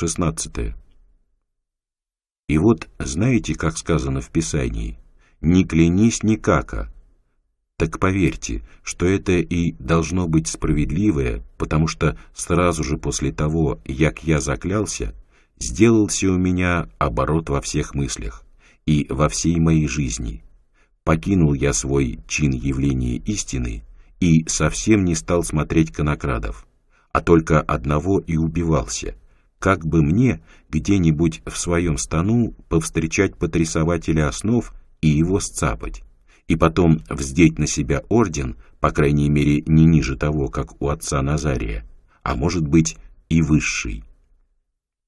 16. И вот, знаете, как сказано в Писании, «Не клянись никако», так поверьте, что это и должно быть справедливое, потому что сразу же после того, как я заклялся, сделался у меня оборот во всех мыслях и во всей моей жизни. Покинул я свой чин явления истины и совсем не стал смотреть конокрадов, а только одного и убивался — как бы мне где-нибудь в своем стану повстречать потрясователя основ и его сцапать, и потом вздеть на себя орден, по крайней мере, не ниже того, как у отца Назария, а может быть и высший.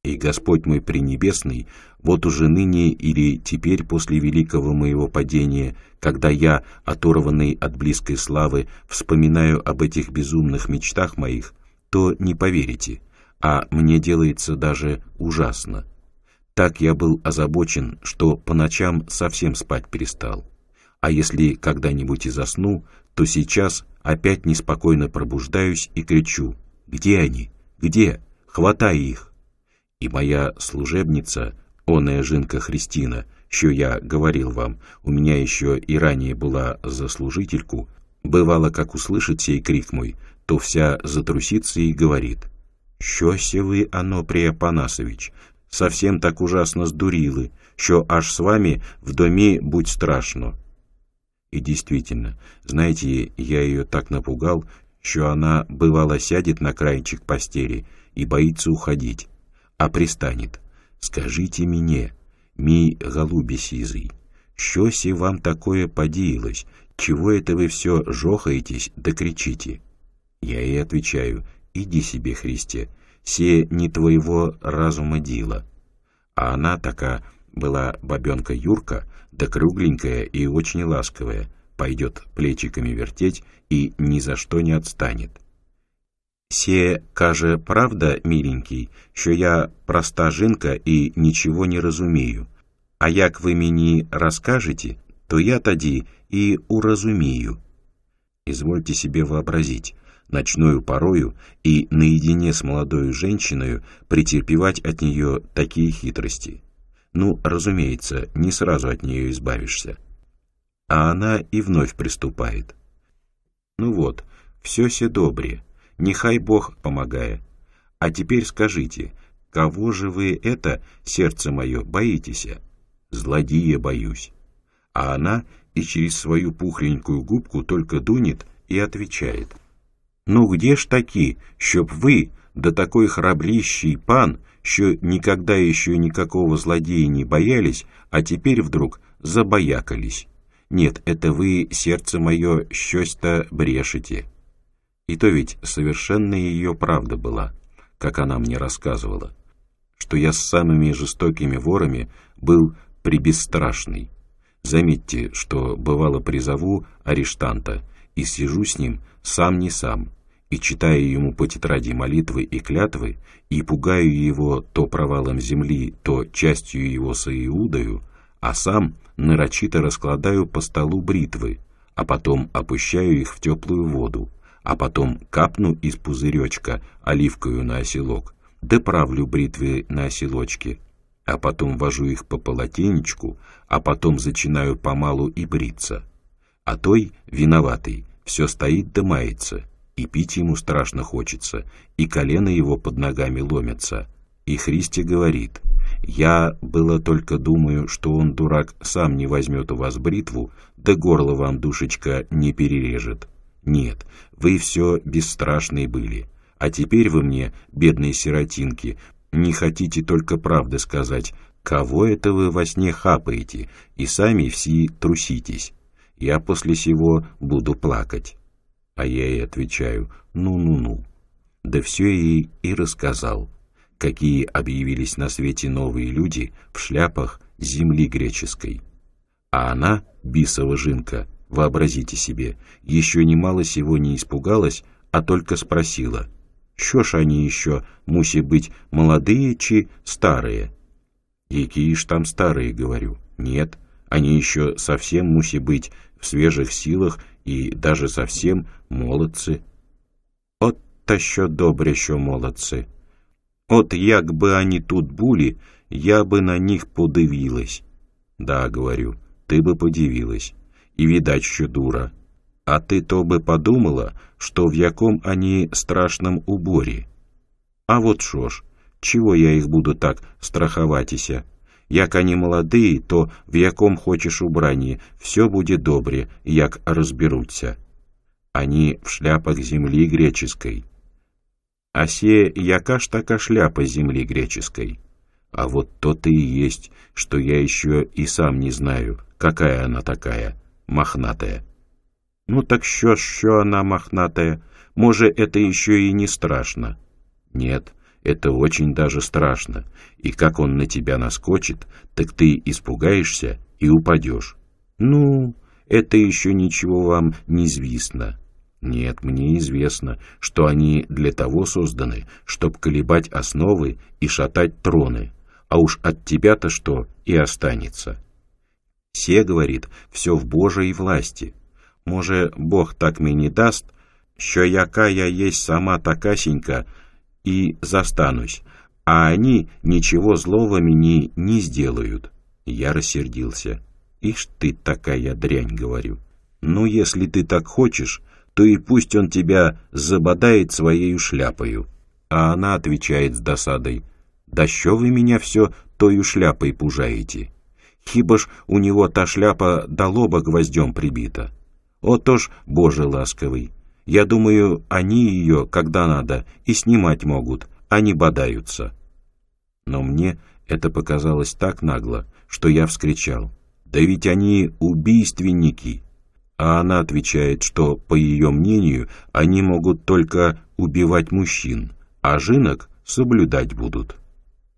И Господь мой Пренебесный, вот уже ныне или теперь после великого моего падения, когда я, оторванный от близкой славы, вспоминаю об этих безумных мечтах моих, то не поверите, а мне делается даже ужасно. Так я был озабочен, что по ночам совсем спать перестал. А если когда-нибудь и засну, то сейчас опять неспокойно пробуждаюсь и кричу «Где они? Где? Хватай их!» И моя служебница, оная жинка Христина, что я говорил вам, у меня еще и ранее была заслужительку, бывало, как услышит сей крик мой, то вся затрусится и говорит Щося ви, оно, Панасович, совсем так ужасно сдурилы, що аж с вами в доме будь страшно. И действительно, знаете, я ее так напугал, что она, бывало, сядет на краенчик постели и боится уходить, а пристанет. «Скажите мне, ми голуби сизый, що си вам такое подеялось? Чего это вы все жохаетесь да кричите?» Я ей отвечаю – «Иди себе, Христе, се не твоего разума дело, А она така была бабенка Юрка, да кругленькая и очень ласковая, пойдет плечиками вертеть и ни за что не отстанет. «Се, каже, правда, миленький, что я проста жинка и ничего не разумею, а як вы мне расскажете, то я тоді и уразумею». Извольте себе вообразить, ночную порою и наедине с молодой женщиной претерпевать от нее такие хитрости. Ну, разумеется, не сразу от нее избавишься. А она и вновь приступает. Ну вот, все се добре, нехай Бог помогая. А теперь скажите, кого же вы это, сердце мое, боитесь? Злодея боюсь. А она и через свою пухленькую губку только дунет и отвечает. Ну где ж таки, щоб вы да такой храбріщий пан, что никогда еще никакого злодея не боялись, а теперь вдруг забоякались? Нет, это вы, сердце мое, щось-то брешете. И то ведь совершенно ее правда была, как она мне рассказывала, что я с самыми жестокими ворами был прибестрашный. Заметьте, что бывало призову арештанта — и сижу с ним сам не сам, и читаю ему по тетради молитвы и клятвы, и пугаю его то провалом земли, то частью его соиудою, а сам нарочито раскладаю по столу бритвы, а потом опущаю их в теплую воду, а потом капну из пузыречка оливкою на оселок, да правлю бритвы на оселочке, а потом вожу их по полотенечку, а потом зачинаю помалу и бриться а той виноватый, все стоит да мается, и пить ему страшно хочется, и колено его под ногами ломятся. И Христи говорит, «Я было только думаю, что он, дурак, сам не возьмет у вас бритву, да горло вам, душечка, не перережет. Нет, вы все бесстрашные были. А теперь вы мне, бедные сиротинки, не хотите только правды сказать, кого это вы во сне хапаете, и сами все труситесь». Я после сего буду плакать. А я ей отвечаю «ну-ну-ну». Да все ей и рассказал, какие объявились на свете новые люди в шляпах земли греческой. А она, бисова жинка, вообразите себе, еще немало сего не испугалась, а только спросила, «Що ж они еще, муси быть, молодые чи старые?» «Якие ж там старые?» — говорю. «Нет, они еще совсем муси быть в свежих силах и даже совсем молодцы. От та що добре, еще молодцы. От як бы они тут були, я бы на них подивилась. Да, говорю, ты бы подивилась. И видать, що дура. А ты то бы подумала, что в яком они страшном уборе. А вот шо ж, чего я их буду так страховатися? Як они молодые, то в яком хочешь убрании все будет добре, як разберутся. Они в шляпах земли греческой. А се яка ж така шляпа земли греческой? А вот то-то и есть, что я еще и сам не знаю, какая она такая, мохнатая. Ну так що, что она мохнатая? Может это еще и не страшно? Нет, это очень даже страшно. И как он на тебя наскочит, так ты испугаешься и упадешь. Ну, это еще ничего вам не известно. Нет, мне известно, что они для того созданы, чтоб колебать основы и шатать троны. А уж от тебя-то что и останется. Все, говорит, все в Божьей власти. Може, Бог так мне не даст, что яка я есть сама такасенька, и застанусь, а они ничего злого мне не сделают». Я рассердился. «Ишь ты такая дрянь», — говорю. «Ну, если ты так хочешь, то и пусть он тебя забодает своею шляпою». А она отвечает с досадой. «Да что вы меня все тою шляпой пужаете? Хиба ж у него та шляпа до лоба гвоздем прибита. О, то ж, Боже ласковый, я думаю, они ее, когда надо, и снимать могут, они бодаются. Но мне это показалось так нагло, что я вскричал. «Да ведь они убийственники!» А она отвечает, что, по ее мнению, они могут только убивать мужчин, а жинок соблюдать будут.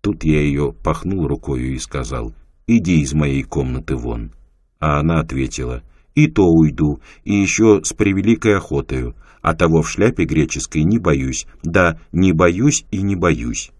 Тут я ее пахнул рукою и сказал, «Иди из моей комнаты вон». А она ответила, и то уйду, и еще с превеликой охотою, а того в шляпе греческой не боюсь, да не боюсь и не боюсь».